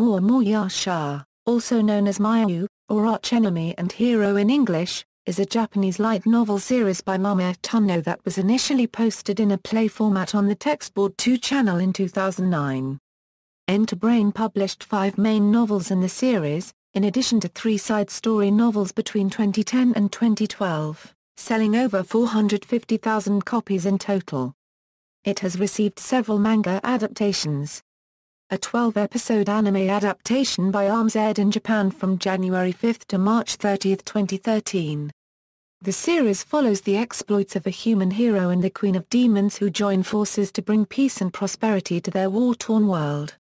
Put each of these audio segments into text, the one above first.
Moor Moorya Shah, also known as Mayu, or Archenemy and Hero in English, is a Japanese light novel series by Mame Tonno that was initially posted in a play format on the Textboard 2 channel in 2009. Enterbrain published five main novels in the series, in addition to three side story novels between 2010 and 2012, selling over 450,000 copies in total. It has received several manga adaptations, a 12-episode anime adaptation by Arms aired in Japan from January 5 to March 30, 2013. The series follows the exploits of a human hero and the Queen of Demons who join forces to bring peace and prosperity to their war-torn world.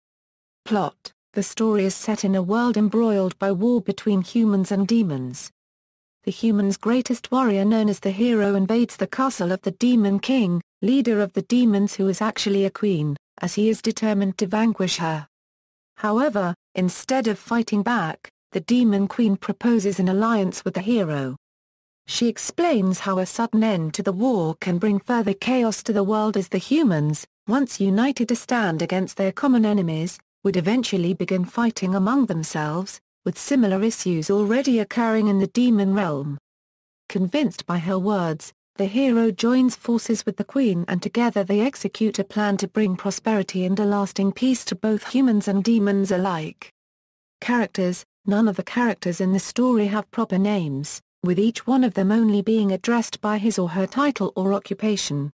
Plot The story is set in a world embroiled by war between humans and demons. The human's greatest warrior known as the hero invades the castle of the Demon King, leader of the demons who is actually a queen as he is determined to vanquish her. However, instead of fighting back, the Demon Queen proposes an alliance with the hero. She explains how a sudden end to the war can bring further chaos to the world as the humans, once united to stand against their common enemies, would eventually begin fighting among themselves, with similar issues already occurring in the demon realm. Convinced by her words, the hero joins forces with the queen and together they execute a plan to bring prosperity and a lasting peace to both humans and demons alike. Characters None of the characters in the story have proper names, with each one of them only being addressed by his or her title or occupation.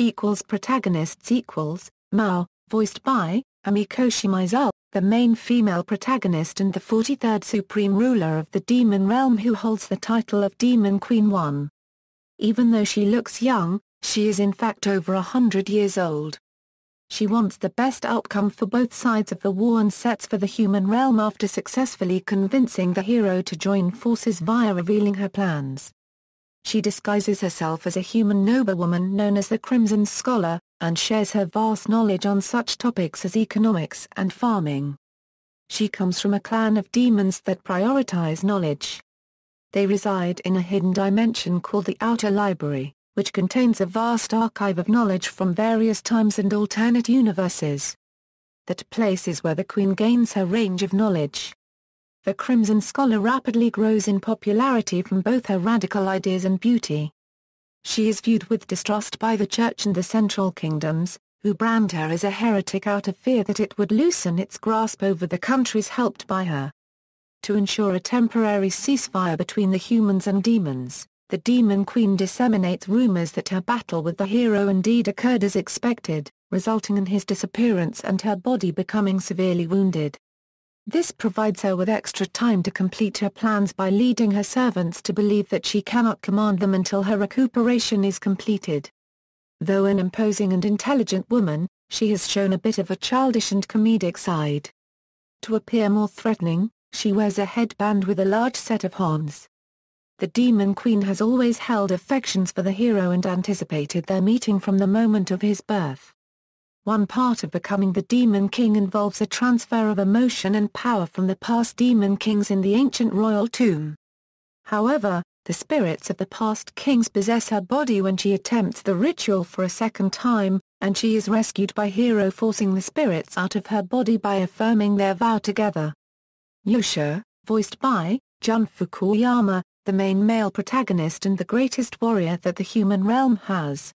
Equals protagonists equals, Mao, voiced by, Amiko Shimaizawa, the main female protagonist and the 43rd Supreme Ruler of the Demon Realm who holds the title of Demon Queen 1. Even though she looks young, she is in fact over a hundred years old. She wants the best outcome for both sides of the war and sets for the human realm after successfully convincing the hero to join forces via revealing her plans. She disguises herself as a human noblewoman known as the Crimson Scholar, and shares her vast knowledge on such topics as economics and farming. She comes from a clan of demons that prioritize knowledge, they reside in a hidden dimension called the Outer Library, which contains a vast archive of knowledge from various times and alternate universes. That place is where the Queen gains her range of knowledge. The Crimson Scholar rapidly grows in popularity from both her radical ideas and beauty. She is viewed with distrust by the Church and the Central Kingdoms, who brand her as a heretic out of fear that it would loosen its grasp over the countries helped by her to ensure a temporary ceasefire between the humans and demons, the Demon Queen disseminates rumors that her battle with the hero indeed occurred as expected, resulting in his disappearance and her body becoming severely wounded. This provides her with extra time to complete her plans by leading her servants to believe that she cannot command them until her recuperation is completed. Though an imposing and intelligent woman, she has shown a bit of a childish and comedic side. To appear more threatening, she wears a headband with a large set of horns. The Demon Queen has always held affections for the hero and anticipated their meeting from the moment of his birth. One part of becoming the Demon King involves a transfer of emotion and power from the past Demon Kings in the ancient royal tomb. However, the spirits of the past kings possess her body when she attempts the ritual for a second time, and she is rescued by Hero forcing the spirits out of her body by affirming their vow together. Yusha, voiced by Jun Fukuyama, the main male protagonist and the greatest warrior that the human realm has.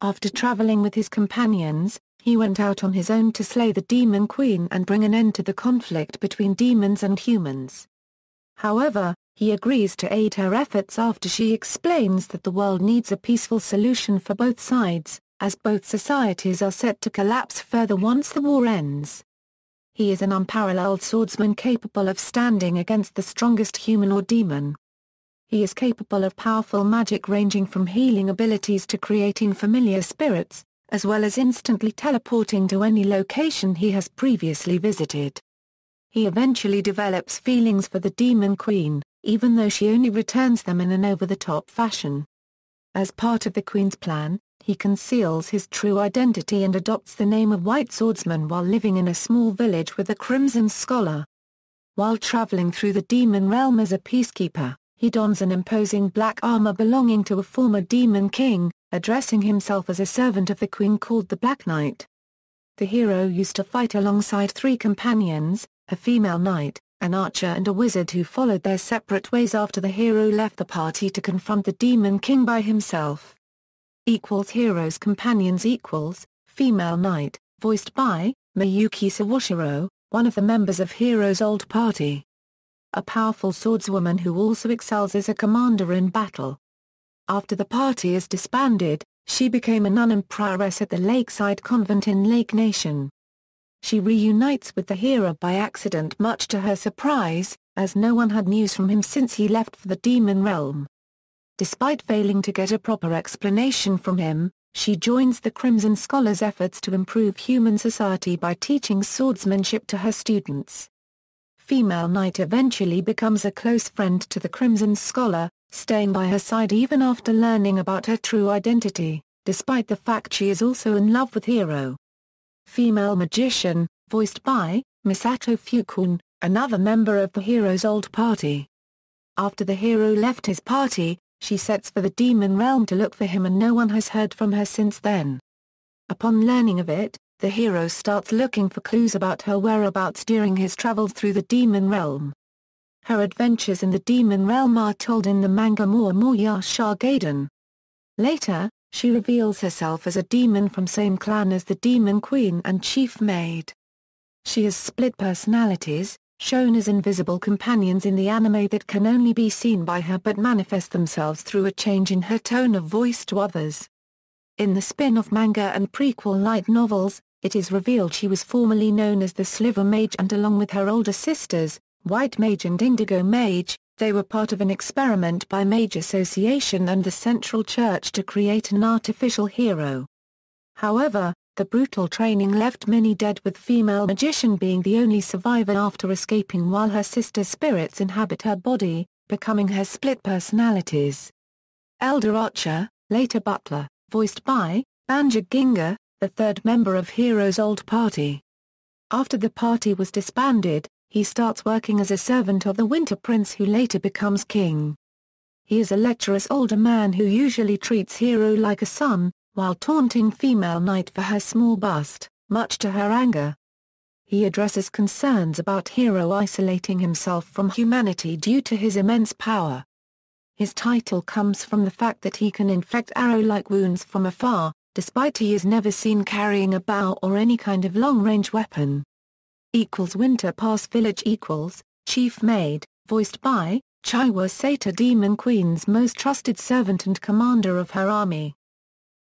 After traveling with his companions, he went out on his own to slay the Demon Queen and bring an end to the conflict between demons and humans. However, he agrees to aid her efforts after she explains that the world needs a peaceful solution for both sides, as both societies are set to collapse further once the war ends. He is an unparalleled swordsman capable of standing against the strongest human or demon. He is capable of powerful magic ranging from healing abilities to creating familiar spirits, as well as instantly teleporting to any location he has previously visited. He eventually develops feelings for the Demon Queen, even though she only returns them in an over-the-top fashion. As part of the Queen's plan, he conceals his true identity and adopts the name of White Swordsman while living in a small village with a Crimson Scholar. While traveling through the demon realm as a peacekeeper, he dons an imposing black armor belonging to a former demon king, addressing himself as a servant of the queen called the Black Knight. The hero used to fight alongside three companions, a female knight, an archer and a wizard who followed their separate ways after the hero left the party to confront the demon king by himself equals Heroes Companions equals, Female Knight, voiced by, Miyuki Sawashiro, one of the members of Heroes Old Party. A powerful swordswoman who also excels as a commander in battle. After the party is disbanded, she became a nun and prioress at the lakeside convent in Lake Nation. She reunites with the hero by accident much to her surprise, as no one had news from him since he left for the demon realm. Despite failing to get a proper explanation from him, she joins the Crimson Scholar's efforts to improve human society by teaching swordsmanship to her students. Female Knight eventually becomes a close friend to the Crimson Scholar, staying by her side even after learning about her true identity, despite the fact she is also in love with Hero. Female Magician, voiced by Misato Fukun, another member of the Hero's old party. After the Hero left his party, she sets for the demon realm to look for him and no one has heard from her since then. Upon learning of it, the hero starts looking for clues about her whereabouts during his travels through the demon realm. Her adventures in the demon realm are told in the manga More Moya Shah Gaiden. Later, she reveals herself as a demon from same clan as the demon queen and chief maid. She has split personalities, shown as invisible companions in the anime that can only be seen by her but manifest themselves through a change in her tone of voice to others. In the spin-off manga and prequel light novels, it is revealed she was formerly known as the Sliver Mage and along with her older sisters, White Mage and Indigo Mage, they were part of an experiment by Mage Association and the Central Church to create an artificial hero. However, the brutal training left many dead with female magician being the only survivor after escaping while her sister spirits inhabit her body, becoming her split personalities. Elder Archer, later Butler, voiced by, Banja Ginga, the third member of Hero's old party. After the party was disbanded, he starts working as a servant of the Winter Prince who later becomes king. He is a lecherous older man who usually treats Hero like a son, while taunting female knight for her small bust, much to her anger. He addresses concerns about Hero isolating himself from humanity due to his immense power. His title comes from the fact that he can inflict arrow-like wounds from afar, despite he is never seen carrying a bow or any kind of long-range weapon. Equals Winter Pass Village equals, Chief Maid, voiced by, Chaiwa Sata Demon Queen's most trusted servant and commander of her army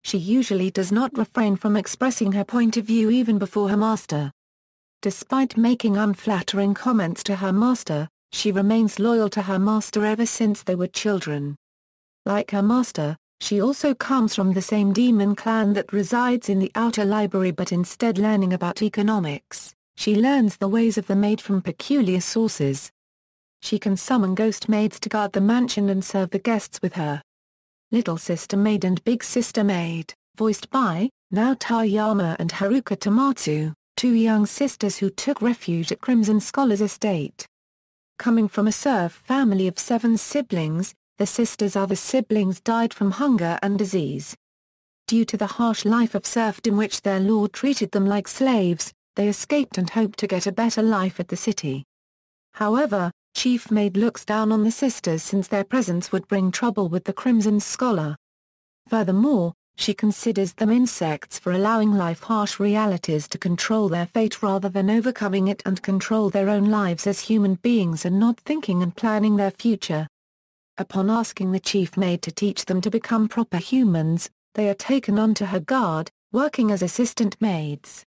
she usually does not refrain from expressing her point of view even before her master. Despite making unflattering comments to her master, she remains loyal to her master ever since they were children. Like her master, she also comes from the same demon clan that resides in the outer library but instead learning about economics, she learns the ways of the maid from peculiar sources. She can summon ghost maids to guard the mansion and serve the guests with her. Little Sister Maid and Big Sister Maid, voiced by now Tayama and Haruka Tamatsu, two young sisters who took refuge at Crimson Scholar's estate. Coming from a serf family of seven siblings, the sisters' other siblings died from hunger and disease. Due to the harsh life of serfdom which their lord treated them like slaves, they escaped and hoped to get a better life at the city. However, chief maid looks down on the sisters since their presence would bring trouble with the Crimson Scholar. Furthermore, she considers them insects for allowing life harsh realities to control their fate rather than overcoming it and control their own lives as human beings and not thinking and planning their future. Upon asking the chief maid to teach them to become proper humans, they are taken onto her guard, working as assistant maids.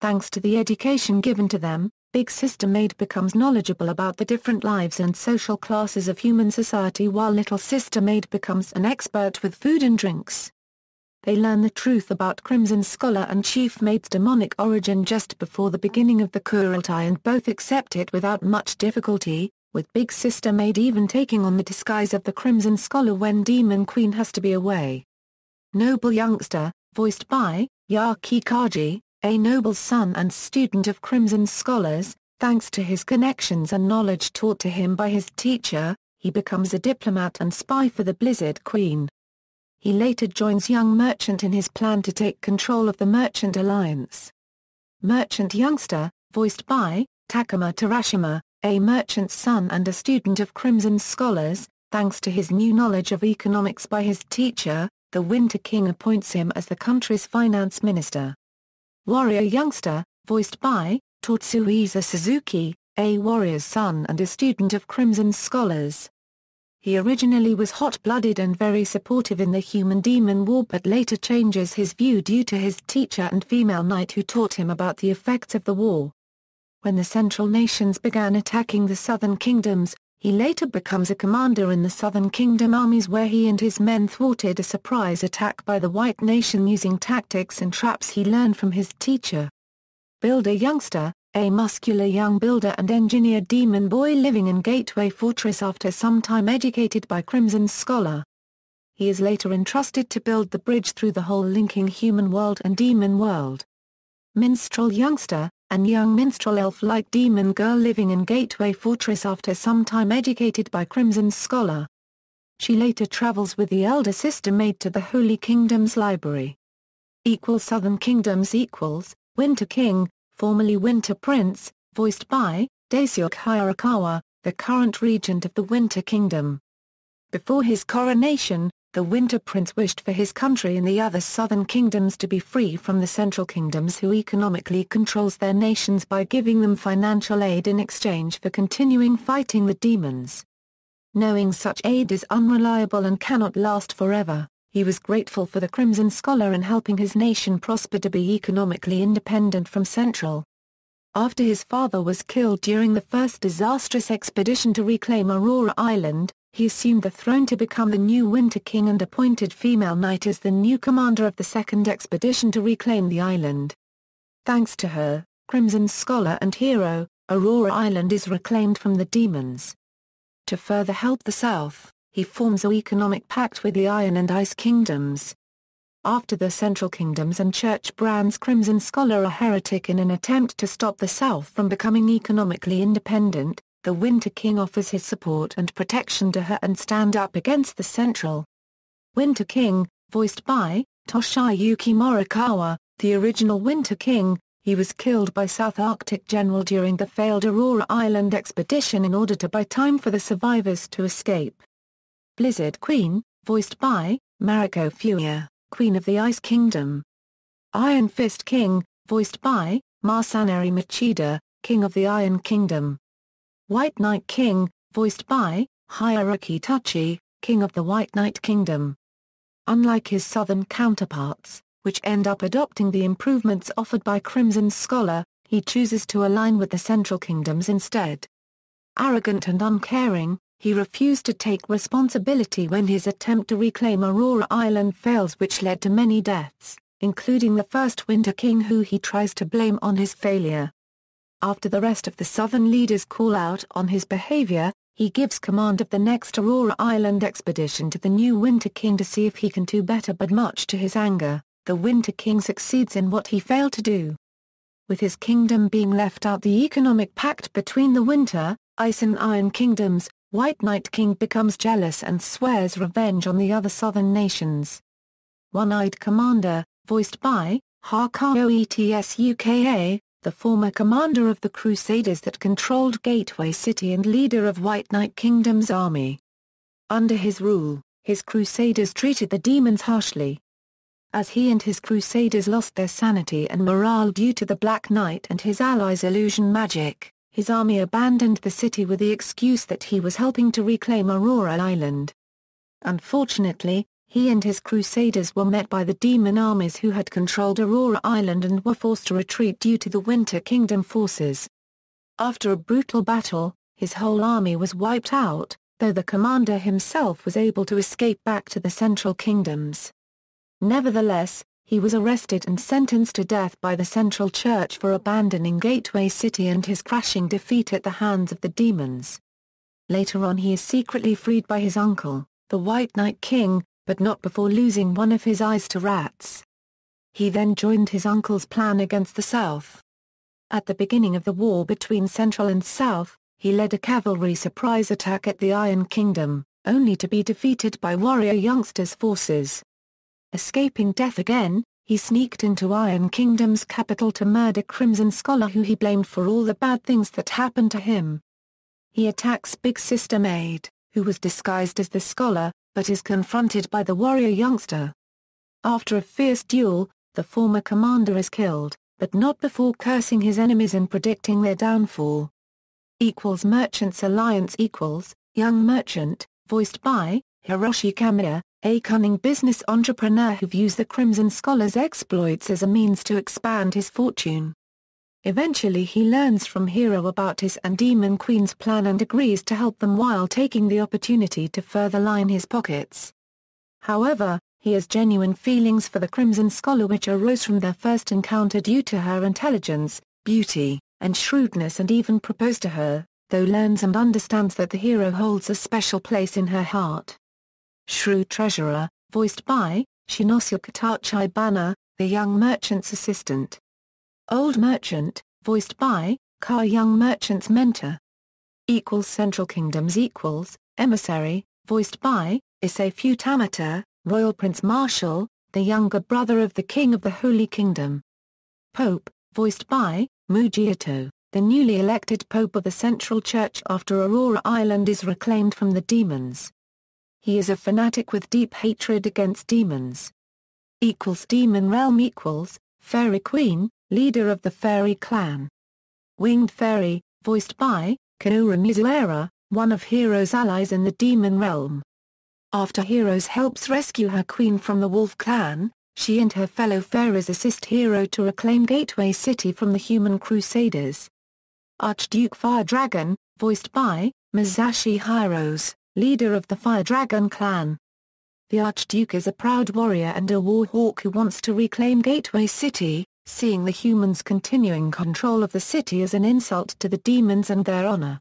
Thanks to the education given to them, Big Sister Maid becomes knowledgeable about the different lives and social classes of human society while Little Sister Maid becomes an expert with food and drinks. They learn the truth about Crimson Scholar and Chief Maid's demonic origin just before the beginning of the Kurultai and both accept it without much difficulty, with Big Sister Maid even taking on the disguise of the Crimson Scholar when Demon Queen has to be away. Noble Youngster, voiced by Yaki Kaji, a noble son and student of Crimson scholars, thanks to his connections and knowledge taught to him by his teacher, he becomes a diplomat and spy for the Blizzard Queen. He later joins Young Merchant in his plan to take control of the Merchant Alliance. Merchant Youngster, voiced by Takuma Terashima, a merchant's son and a student of Crimson Scholars, thanks to his new knowledge of economics by his teacher, the Winter King appoints him as the country's finance minister. Warrior Youngster, voiced by Totsuisa Suzuki, a warrior's son and a student of Crimson Scholars. He originally was hot-blooded and very supportive in the human-demon war but later changes his view due to his teacher and female knight who taught him about the effects of the war. When the Central Nations began attacking the Southern Kingdoms, he later becomes a commander in the Southern Kingdom armies where he and his men thwarted a surprise attack by the White Nation using tactics and traps he learned from his teacher. Builder Youngster, a muscular young builder and engineer demon boy living in Gateway Fortress after some time educated by Crimson Scholar. He is later entrusted to build the bridge through the hole linking human world and demon world. Minstrel Youngster, and young minstrel elf-like demon girl living in Gateway Fortress after some time educated by Crimson Scholar. She later travels with the elder sister maid to the Holy Kingdom's library. Equals Southern Kingdoms equals, Winter King, formerly Winter Prince, voiced by, Daisuke Hirakawa, the current regent of the Winter Kingdom. Before his coronation, the Winter Prince wished for his country and the other southern kingdoms to be free from the central kingdoms who economically controls their nations by giving them financial aid in exchange for continuing fighting the demons. Knowing such aid is unreliable and cannot last forever, he was grateful for the Crimson Scholar in helping his nation prosper to be economically independent from central. After his father was killed during the first disastrous expedition to reclaim Aurora Island, he assumed the throne to become the new Winter King and appointed female knight as the new commander of the second expedition to reclaim the island. Thanks to her, Crimson Scholar and hero, Aurora Island is reclaimed from the demons. To further help the South, he forms a economic pact with the Iron and Ice Kingdoms. After the Central Kingdoms and Church brands Crimson Scholar a heretic in an attempt to stop the South from becoming economically independent, the Winter King offers his support and protection to her and stand up against the Central. Winter King, voiced by Toshiyuki Morikawa, the original Winter King, he was killed by South Arctic General during the failed Aurora Island expedition in order to buy time for the survivors to escape. Blizzard Queen, voiced by Mariko Fuya, Queen of the Ice Kingdom. Iron Fist King, voiced by Masanari Machida, King of the Iron Kingdom. White Knight King, voiced by Hierarchy Tachi, King of the White Knight Kingdom. Unlike his southern counterparts, which end up adopting the improvements offered by Crimson Scholar, he chooses to align with the Central Kingdoms instead. Arrogant and uncaring, he refused to take responsibility when his attempt to reclaim Aurora Island fails which led to many deaths, including the first Winter King who he tries to blame on his failure. After the rest of the Southern leaders call out on his behavior, he gives command of the next Aurora Island expedition to the new Winter King to see if he can do better but much to his anger, the Winter King succeeds in what he failed to do. With his kingdom being left out the economic pact between the Winter, Ice and Iron kingdoms, White Knight King becomes jealous and swears revenge on the other southern nations. One-Eyed Commander, voiced by, Hakao the former commander of the Crusaders that controlled Gateway City and leader of White Knight Kingdom's army. Under his rule, his Crusaders treated the demons harshly. As he and his Crusaders lost their sanity and morale due to the Black Knight and his allies' illusion magic, his army abandoned the city with the excuse that he was helping to reclaim Aurora Island. Unfortunately, he and his crusaders were met by the demon armies who had controlled Aurora Island and were forced to retreat due to the Winter Kingdom forces. After a brutal battle, his whole army was wiped out, though the commander himself was able to escape back to the Central Kingdoms. Nevertheless, he was arrested and sentenced to death by the Central Church for abandoning Gateway City and his crashing defeat at the hands of the demons. Later on he is secretly freed by his uncle, the White Knight King, but not before losing one of his eyes to rats. He then joined his uncle's plan against the South. At the beginning of the war between Central and South, he led a cavalry surprise attack at the Iron Kingdom, only to be defeated by warrior youngsters' forces. Escaping death again, he sneaked into Iron Kingdom's capital to murder Crimson Scholar who he blamed for all the bad things that happened to him. He attacks Big Sister Maid, who was disguised as the Scholar, but is confronted by the warrior youngster. After a fierce duel, the former commander is killed, but not before cursing his enemies and predicting their downfall. Equals Merchants Alliance Equals, Young Merchant, voiced by Hiroshi Kamiya, a cunning business entrepreneur who views the Crimson Scholar's exploits as a means to expand his fortune. Eventually he learns from Hero about his and Demon Queen's plan and agrees to help them while taking the opportunity to further line his pockets. However, he has genuine feelings for the Crimson Scholar which arose from their first encounter due to her intelligence, beauty, and shrewdness and even proposed to her, though learns and understands that the hero holds a special place in her heart. Shrewd Treasurer, voiced by, Shinosuke Tachibana, the young merchant's assistant Old Merchant, voiced by Car Young Merchant's mentor. Equals Central Kingdoms equals Emissary, voiced by Issei Futamata, Royal Prince Marshal, the younger brother of the King of the Holy Kingdom. Pope, voiced by Mugiato, the newly elected Pope of the Central Church after Aurora Island is reclaimed from the demons. He is a fanatic with deep hatred against demons. Equals Demon Realm equals Fairy Queen, leader of the Fairy clan. Winged Fairy, voiced by Kanura Mizuera, one of Hero's allies in the Demon Realm. After Heroes helps rescue her queen from the Wolf clan, she and her fellow fairies assist Hero to reclaim Gateway City from the human crusaders. Archduke Fire Dragon, voiced by Masashi Hiros, leader of the Fire Dragon clan. The Archduke is a proud warrior and a war hawk who wants to reclaim Gateway City, seeing the humans' continuing control of the city as an insult to the demons and their honor.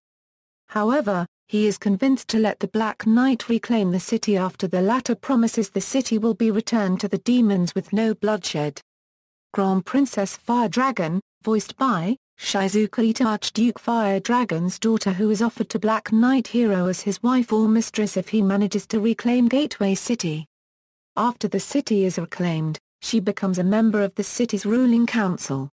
However, he is convinced to let the Black Knight reclaim the city after the latter promises the city will be returned to the demons with no bloodshed. Grand Princess Fire Dragon, voiced by Shizuka Ita Archduke Fire Dragon's daughter who is offered to Black Knight Hero as his wife or mistress if he manages to reclaim Gateway City. After the city is reclaimed, she becomes a member of the city's ruling council.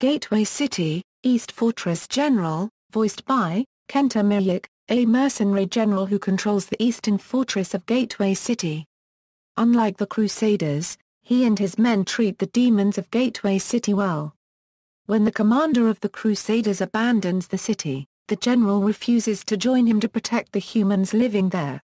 Gateway City, East Fortress General, voiced by, Kenta Miyake, a mercenary general who controls the eastern fortress of Gateway City. Unlike the Crusaders, he and his men treat the demons of Gateway City well. When the commander of the Crusaders abandons the city, the general refuses to join him to protect the humans living there.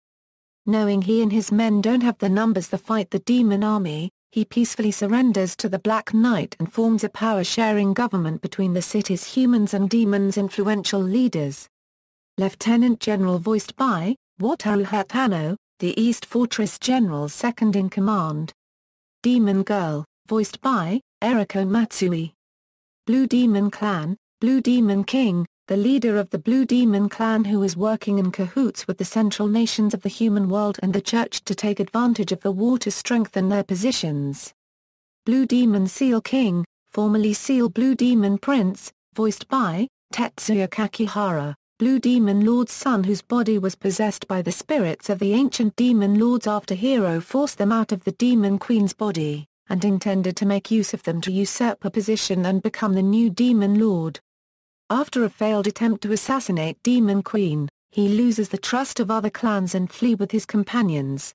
Knowing he and his men don't have the numbers to fight the demon army, he peacefully surrenders to the Black Knight and forms a power-sharing government between the city's humans and demons' influential leaders. Lieutenant General voiced by, Wataru Hatano, the East Fortress General's second-in-command. Demon Girl, voiced by, Eriko Matsui. Blue Demon Clan, Blue Demon King, the leader of the Blue Demon clan who is working in cahoots with the central nations of the human world and the church to take advantage of the war to strengthen their positions. Blue Demon Seal King, formerly Seal Blue Demon Prince, voiced by Tetsuya Kakihara, Blue Demon Lord's son whose body was possessed by the spirits of the ancient demon lords after Hero forced them out of the demon queen's body, and intended to make use of them to usurp her position and become the new demon lord. After a failed attempt to assassinate Demon Queen, he loses the trust of other clans and flee with his companions.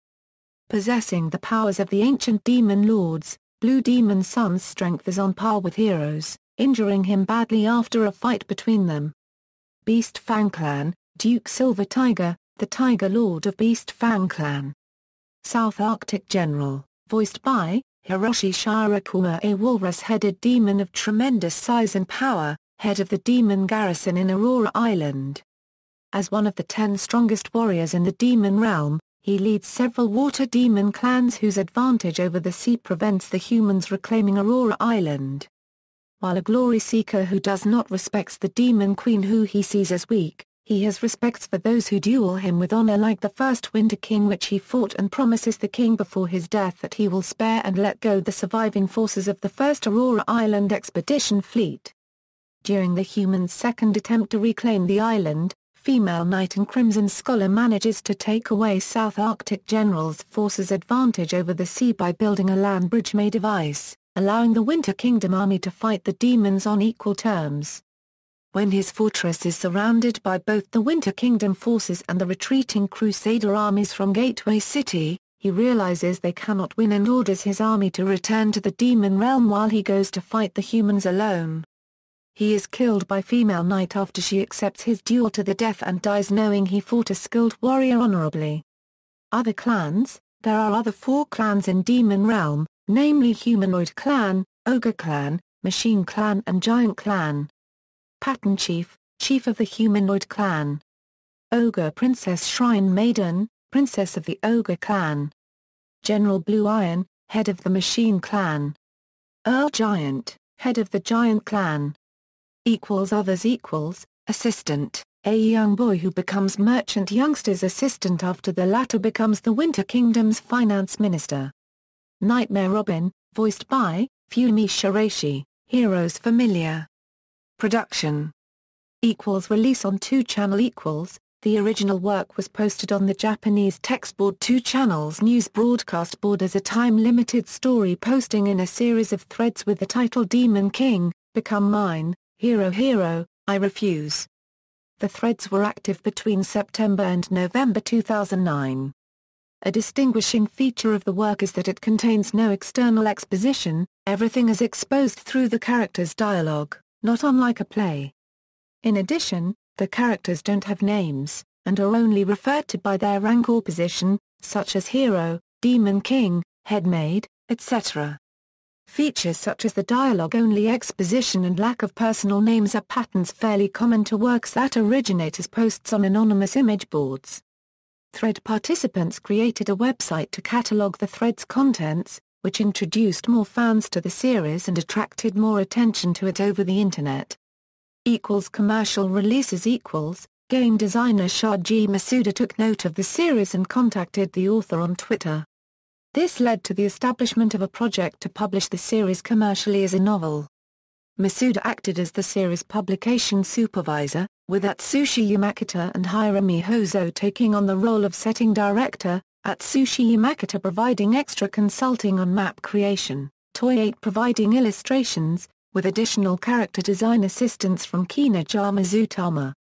Possessing the powers of the ancient demon lords, Blue Demon Sun's strength is on par with Heroes, injuring him badly after a fight between them. Beast Fang Clan, Duke Silver Tiger, the Tiger Lord of Beast Fang Clan. South Arctic General, voiced by Hiroshi Shirakuma a walrus-headed demon of tremendous size and power, head of the Demon Garrison in Aurora Island. As one of the ten strongest warriors in the Demon realm, he leads several water demon clans whose advantage over the sea prevents the humans reclaiming Aurora Island. While a glory seeker who does not respect the demon queen who he sees as weak, he has respects for those who duel him with honor like the first Winter King which he fought and promises the king before his death that he will spare and let go the surviving forces of the first Aurora Island expedition fleet. During the human's second attempt to reclaim the island, female knight and Crimson Scholar manages to take away South Arctic General's forces' advantage over the sea by building a land bridge made of ice, allowing the Winter Kingdom army to fight the demons on equal terms. When his fortress is surrounded by both the Winter Kingdom forces and the retreating Crusader armies from Gateway City, he realizes they cannot win and orders his army to return to the demon realm while he goes to fight the humans alone. He is killed by female knight after she accepts his duel to the death and dies knowing he fought a skilled warrior honorably. Other clans, there are other four clans in Demon Realm, namely Humanoid Clan, Ogre Clan, Machine Clan and Giant Clan. Pattern Chief, Chief of the Humanoid Clan. Ogre Princess Shrine Maiden, Princess of the Ogre Clan. General Blue Iron, Head of the Machine Clan. Earl Giant, Head of the Giant Clan equals others equals, assistant, a young boy who becomes merchant youngster's assistant after the latter becomes the Winter Kingdom's finance minister. Nightmare Robin, voiced by, Fumi Shiraishi, Heroes Familiar. Production. Equals release on 2 channel equals, the original work was posted on the Japanese text board 2 channels news broadcast board as a time-limited story posting in a series of threads with the title Demon King, Become Mine, Hero Hero, I Refuse. The threads were active between September and November 2009. A distinguishing feature of the work is that it contains no external exposition, everything is exposed through the character's dialogue, not unlike a play. In addition, the characters don't have names, and are only referred to by their rank or position, such as hero, demon king, head maid, etc. Features such as the dialogue-only exposition and lack of personal names are patterns fairly common to works that originate as posts on anonymous image boards. Thread participants created a website to catalog the thread's contents, which introduced more fans to the series and attracted more attention to it over the internet. Equals commercial releases equals, game designer Shah Masuda took note of the series and contacted the author on Twitter. This led to the establishment of a project to publish the series commercially as a novel. Masuda acted as the series publication supervisor, with Atsushi Yamakita and Hirami Hozo taking on the role of setting director, Atsushi Yamakita providing extra consulting on map creation, 8 providing illustrations, with additional character design assistance from Kina Jama Zutama.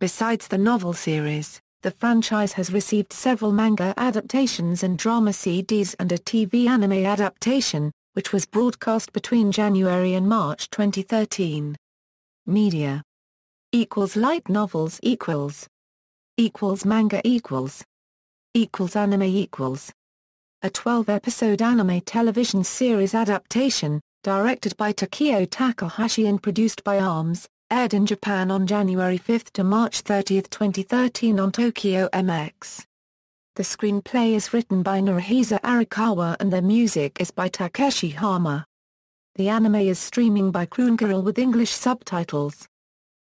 Besides the novel series, the franchise has received several manga adaptations and drama CDs and a TV anime adaptation, which was broadcast between January and March 2013. Media equals light novels equals equals manga equals equals anime equals a 12-episode anime television series adaptation, directed by Takeo Takahashi and produced by ARMS, Aired in Japan on January 5 to March 30, 2013 on Tokyo MX. The screenplay is written by Norihisa Arakawa and the music is by Takeshi Hama. The anime is streaming by Crunchyroll with English subtitles.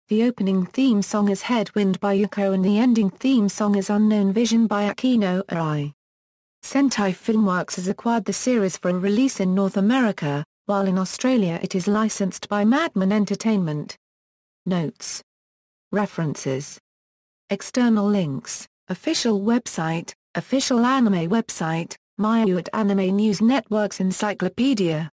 The opening theme song is Headwind by Yuko and the ending theme song is Unknown Vision by Akino Arai. Sentai Filmworks has acquired the series for a release in North America, while in Australia it is licensed by Madman Entertainment. Notes. References. External links, official website, official anime website, Mayu at Anime News Network's Encyclopedia.